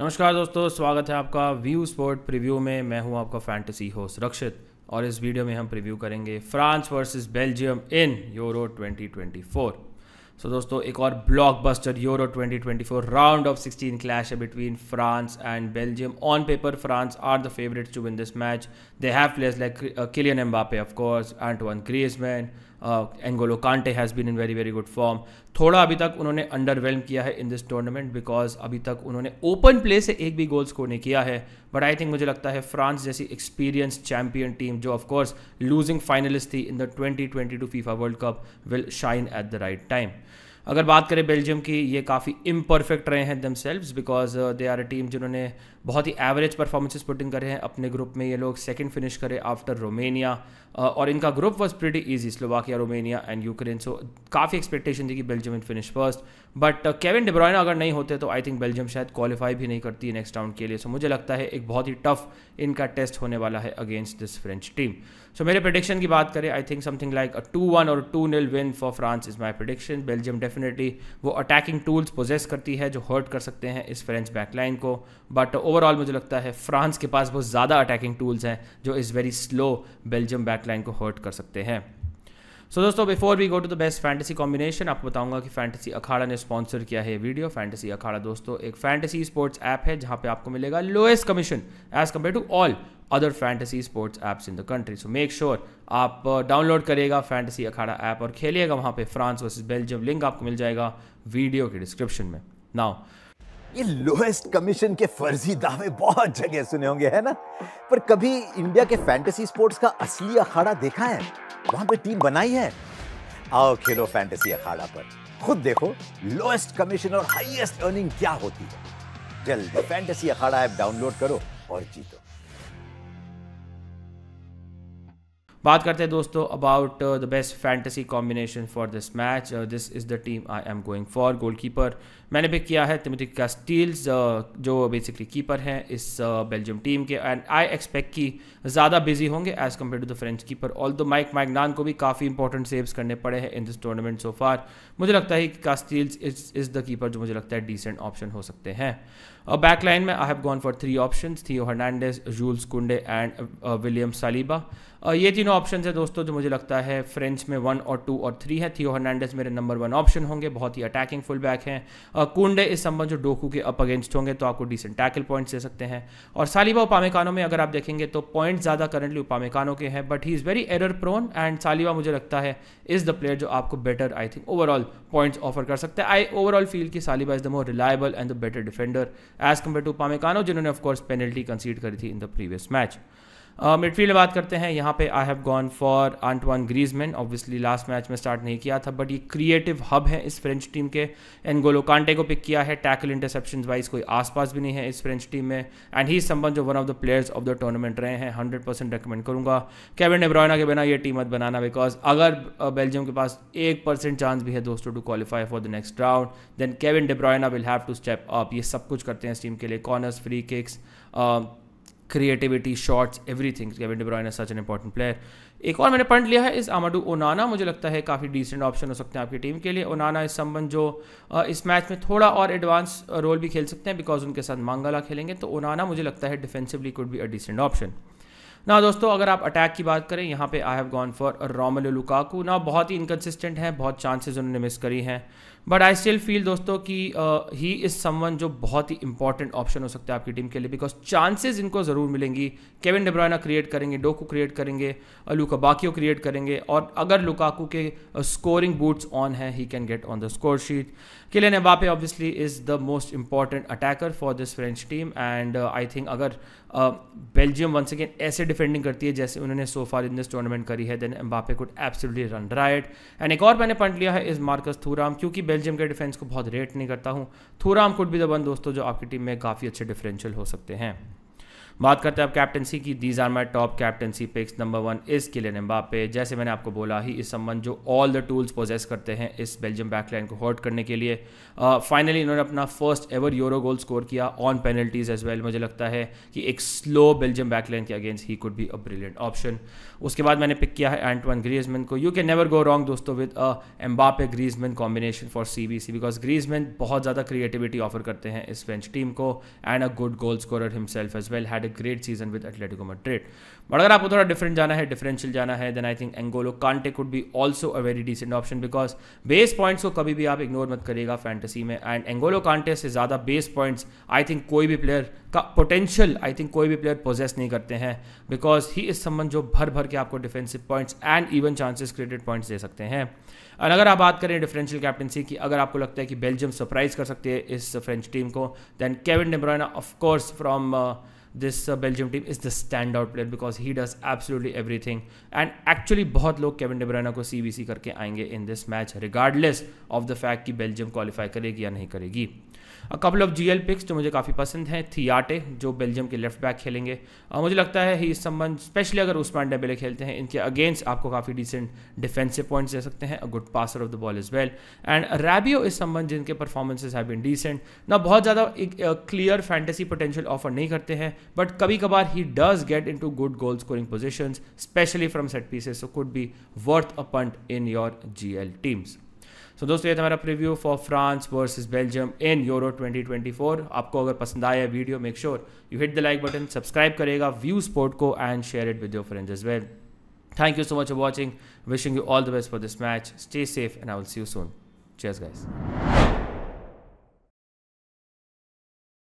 नमस्कार दोस्तों स्वागत है आपका व्यू स्पोर्ट प्रीव्यू में मैं हूं आपका फैंटेसी होस्ट रक्षित और इस वीडियो में हम प्रीव्यू करेंगे France versus Belgium in Euro 2024 so so दोस्तों एक और blockbuster Euro 2024 round of 16 clash है between France and Belgium on paper France are the favourites to win this match they have players like Kylian Mbappe of course Antoine Griezmann N'Golo Kante has been in very very good form थोड़ा अभी तक उन्होंने अंडरवेलम किया है in this tournament because अभी तक उन्होंने open play से एक भी गोल स्कोर नहीं किया है बट आई थिंक मुझे लगता है फ्रांस जैसी एक्सपीरियंस चैंपियन टीम जो ऑफकोर्स लूजिंग फाइनलिस्ट थी in the twenty twenty two FIFA World Cup will shine at the right time अगर बात करें बेल्जियम की ये काफ़ी इम्परफेक्ट रहे हैं themselves because they are a team जिन्होंने बहुत ही एवरेज परफॉर्मेंसेस पुटिंग करे हैं अपने ग्रुप में ये लोग सेकंड फिनिश करे आफ्टर रोमेनिया uh, और इनका group was pretty easy Slovakia Romania and Ukraine so काफ़ी एक्सपेक्टेशन थी कि Belgium in finish first but Kevin De Bruyne अगर नहीं होते तो आई थिंक बेल्जियम शायद क्वालिफाई भी नहीं करती नेक्स्ट राउंड के लिए सो so, मुझे लगता है एक बहुत ही टफ इनका टेस्ट होने वाला है against this French team so मेरे प्रडिक्शन की बात करें I think something like a two one और two nil win for France is my prediction Belgium definitely वो अटैकिंग टूल्स पोजेस करती है जो हर्ट कर सकते हैं इस फ्रेंच बैकलाइन को बट ओवरऑल मुझे लगता है फ्रांस के पास बहुत ज़्यादा अटैकिंग टूल्स हैं जो इस वेरी स्लो बेल्जियम बैकलाइन को हर्ट कर सकते हैं सो so, दोस्तों before we go to the best fantasy combination आपको बताऊंगा कि फैंटेसी अखाड़ा ने स्पॉन्सर किया है वीडियो फैंटेसी अखाड़ा दोस्तों एक फैंटेसी स्पोर्ट्स ऐप है जहां पे आपको मिलेगा lowest commission as compared to all other fantasy sports apps in the country so make sure आप डाउनलोड uh, करिएगा फैंटेसी अखाड़ा ऐप और खेलिएगा वहाँ पे फ्रांस वर्सेज बेल्जियम लिंक आपको मिल जाएगा वीडियो के डिस्क्रिप्शन में नाउ ये लोएस्ट कमीशन के फर्जी दावे बहुत जगह सुने होंगे है ना पर कभी इंडिया के फैंटेसी स्पोर्ट्स का असली अखाड़ा देखा है वहां पे टीम बनाई है आओ खेलो फैंटेसी अखाड़ा पर खुद देखो लोएस्ट कमीशन और हाईएस्ट अर्निंग क्या होती है जल्दी फैंटेसी अखाड़ा ऐप डाउनलोड करो और जीतो बात करते हैं दोस्तों about the best fantasy combination for this match this is the team I am going for goalkeeper मैंने पिक किया है तिमोथी कैस्टील्स uh, जो बेसिकली कीपर हैं इस बेल्जियम uh, टीम के एंड आई एक्सपेक्ट कि ज़्यादा बिजी होंगे as compared to the French keeper although Mike Maignan को भी काफ़ी इंपॉर्टेंट सेव्स करने पड़े हैं इन दिस टूर्नामेंट सो फार मुझे लगता है कि कास्टील्स इज़ द कीपर जो मुझे लगता है डिसेंट ऑप्शन हो सकते हैं और बैक लाइन में I have gone for three option Theo Hernandez Jules Kounde and William Saliba ये तीनों ऑप्शन है दोस्तों जो मुझे लगता है फ्रेंच में वन और टू और थ्री है थियो हर्नांडेस मेरे नंबर वन ऑप्शन होंगे बहुत ही अटैकिंग फुल बैक है कुंडे इस संबंध जो डोकू के अप अगेंस्ट होंगे तो आपको डिसेंट टैकल पॉइंट्स दे सकते हैं और सालिबा उपामेकानो में अगर आप देखेंगे तो पॉइंट ज़्यादा करंटली उपामेकानो के हैं but he is very error prone and Saliba मुझे लगता है इज़ द प्लेयर जो आपको better I think overall points offer कर सकते हैं आई ओवरऑल फील कि Saliba is the more reliable and the better defender as compared to Upamecano जिन्होंने ऑफकोर्स पेनल्टी कंसीड करी थी in the previous match midfield uh, बात करते हैं यहाँ पे I have gone for Antoine Griezmann obviously last match में start नहीं किया था बट ये क्रिएटिव हब है इस फ्रेंच टीम के एनगोलो कांटे को पिक किया है टैकल इंटरसेप्शन वाइज कोई आसपास भी नहीं है इस फ्रेंच टीम में एंड ही संबंध जो one of the players of the tournament रहे हैं हंड्रेड परसेंट रिकमेंड करूंगा केविन डेब्रॉयना के बिना ये टीम मत बनाना बिकॉज अगर बेल्जियम uh, के पास एक परसेंट चांस भी है दोस्तों to qualify for the next round then Kevin De Bruyne will have to step up ये सब कुछ करते हैं इस टीम के लिए corners free kicks creativity shots thing Kevin De Bruyne is such an important player एक और मैंने पॉइंट लिया है इस आमाडू ओनाना मुझे लगता है काफ़ी डिसेंट ऑप्शन हो सकते हैं आपकी टीम के लिए ओनाना इस संबंध जो इस मैच में थोड़ा और एडवांस रोल भी खेल सकते हैं बिकॉज उनके साथ मांगाला खेलेंगे तो ओनाना मुझे लगता है defensively could be a decent option ना दोस्तों अगर आप अटैक की बात करें यहाँ पे I have gone for Romelu Lukaku ना बहुत ही इनकन्सिस्टेंट है बहुत चांसेस उन्होंने मिस करी हैं बट आई स्टिल फील दोस्तों कि ही इज़ समवन जो बहुत ही इंपॉर्टेंट ऑप्शन हो सकता है आपकी टीम के लिए बिकॉज चांसेस इनको ज़रूर मिलेंगी केविन डिब्रॉयना क्रिएट करेंगे डोकू क्रिएट करेंगे लुका बाकी क्रिएट करेंगे और अगर लुकाकू के स्कोरिंग बूट्स ऑन है he can get on the score sheet लिए Mbappe obviously is the most important attacker for this French team and I think अगर बेल्जियम वंस अगेन ऐसे डिफेंडिंग करती है जैसे उन्होंने सोफार इन दिस टूर्नामेंट करी है then Mbappe could absolutely run riot and एक और मैंने पॉइंट लिया है इज मार्कस थूराम क्योंकि बेल्जियम के डिफेंस को बहुत रेट नहीं करता हूँ थूराम कुड भी द वन दोस्तों जो आपकी टीम में काफ़ी अच्छे डिफरेंशियल हो सकते हैं बात करते हैं अब कैप्टनसी की these are my top captaincy picks number one is Kylian Mbappe जैसे मैंने आपको बोला ही इस संबंध जो ऑल द टूल्स पोजेस करते हैं इस बेल्जियम बैकलाइन को हॉट करने के लिए फाइनली uh, इन्होंने अपना first ever Euro goal score किया ऑन पेनल्टीज एज वेल मुझे लगता है कि एक स्लो बेल्जियम बैकलाइन के against he could be a brilliant option उसके बाद मैंने पिक किया है एंटवन ग्रीजमैन को you can never go wrong दोस्तों with a Mbappe Griezmann combination for C V C because Griezmann बहुत ज़्यादा क्रिएटिविटी ऑफर करते हैं इस फ्रेंच टीम को and a good goal score himself as well had had a great season with Atletico Madrid. But अगर आपको थोड़ा different जाना है डिफरेंशियल जाना है then I think N'Golo Kante could be also a very decent option because base points को कभी भी आप इग्नोर मत करेगा फैंटेसी में एंड एंगोलो कांटे से ज़्यादा बेस पॉइंट्स आई थिंक कोई भी प्लेयर का पोटेंशियल आई थिंक कोई भी प्लेयर पोजेस नहीं करते हैं बिकॉज ही इस संबंध जो भर भर के आपको defensive points and even chances created points दे सकते हैं और अगर आप बात करें डिफरेंशियल कैप्टनसी की अगर आपको लगता है कि बेल्जियम सरप्राइज कर सकती है इस फ्रेंच टीम को then Kevin De Bruyne of course from this Belgium team is the stand out player because he does absolutely everything and actually बहुत लोग केविन डेब्राना को सी सी करके आएंगे in this match regardless of the fact कि Belgium qualify करेगी या नहीं करेगी a couple of G L picks जो मुझे काफ़ी पसंद हैं थियाटे जो बेल्जियम के लेफ्ट बैक खेलेंगे uh, मुझे लगता है ही इस संबंध स्पेशली अगर उस्मान डेबेले खेलते हैं इनके अगेंस्ट आपको काफ़ी डिसेंट डिफेंसिव पॉइंट्स दे सकते हैं a good passer of the ball is well and Rabiot is संबंध जिनके परफॉर्मेंसेज हैव बीन डिसेंट ना बहुत ज़्यादा एक क्लियर फैंटेसी पोटेंशियल ऑफर नहीं करते हैं but kabhi kabar he does get into good goal scoring positions, especially from set pieces, so could be worth a punt in your GL teams. So so, दोस्तों ये था हमारा preview for France versus Belgium in Euro 2024 आपको अगर पसंद आया video make sure you hit the like button subscribe करेगा View Sport को and share it with your friends as well thank you so much for watching wishing you all the best for this match stay safe and I will see you soon cheers guys